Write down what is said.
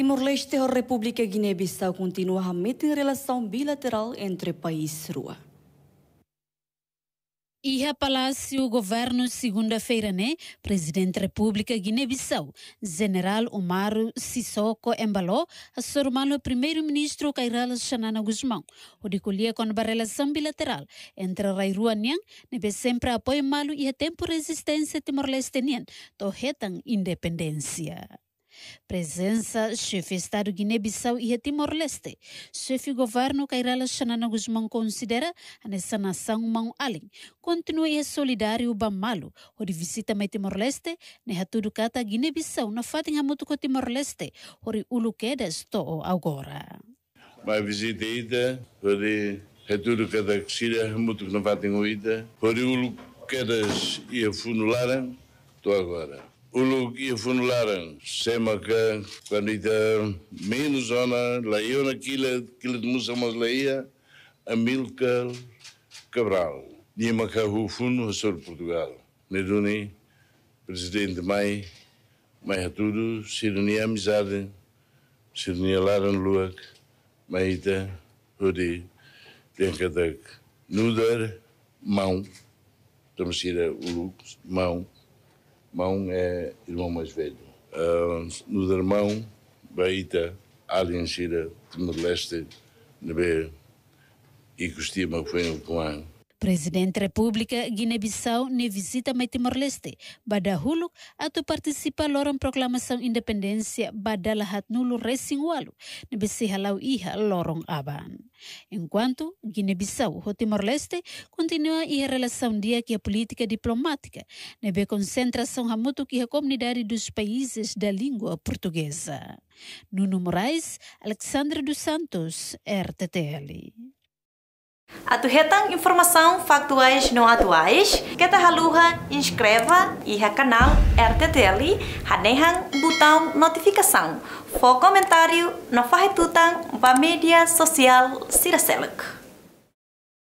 Timor-Leste e a República Guiné-Bissau continuam a meter relação bilateral entre país e rua. E a Palácio Governo, segunda-feira, né? Presidente da República Guiné-Bissau, General Omar Sissoko Embaló, a o primeiro-ministro Kairala Xanana Guzmão. O decolhia com a relação bilateral entre a Rairua Nhan, né, nebe sempre apoio malo e a tempo resistência Timor-Leste nian torretam independência presença chefe Estado Guiné-Bissau e Timor-Leste. Chefe governo Kairala Xanana Guzmão considera a nessa nação mão além. Continue é solidário Bamalo, onde visita a Timor-Leste, na tudo Guiné-Bissau, na Fátima a mutuco Timor-Leste, onde o Luqueda estou agora. Mas visita ida, onde é tudo cata Xira, muito que não fatem oida, onde o Luquedas e funulara, estou agora. Ulug ifunularan semaka kanita minusona laiona kila mas musamos laia Amilcar Cabral. Niamaka Rufun, Sr. Portugal. neduni Presidente Mai, Mai Hatudo, Sidonia Amizade, Sidonia Laran Luak, Maita, Rudi, Tenkadak, Nudar, Mão, o Ulug, Mão, Mão é irmão mais velho. Uh, no irmão, Baita, Alien Gira, Timor-Leste, Nebe e Costima, foi o Comando. Presidente República Guiné-Bissau ne visita mai Timor-Leste bada hulu atau partisipa proclamação proklamasau independensia bada lahat nulu racing walu ne besi halau iha lorong aban. Enquanto Guiné-Bissau ou Timor-Leste continua em relação dia que a política diplomática, nebe concentração a muito que a comunidade dos países da língua portuguesa. Nuno Moraes, Alexandre dos Santos, RTTL. Atuhetang informação factuais não atuais, Keta haluha inscreva e ha canal RTTL hanehang botão notificação. For comentário no farretutang ba mídia social Siraseluk.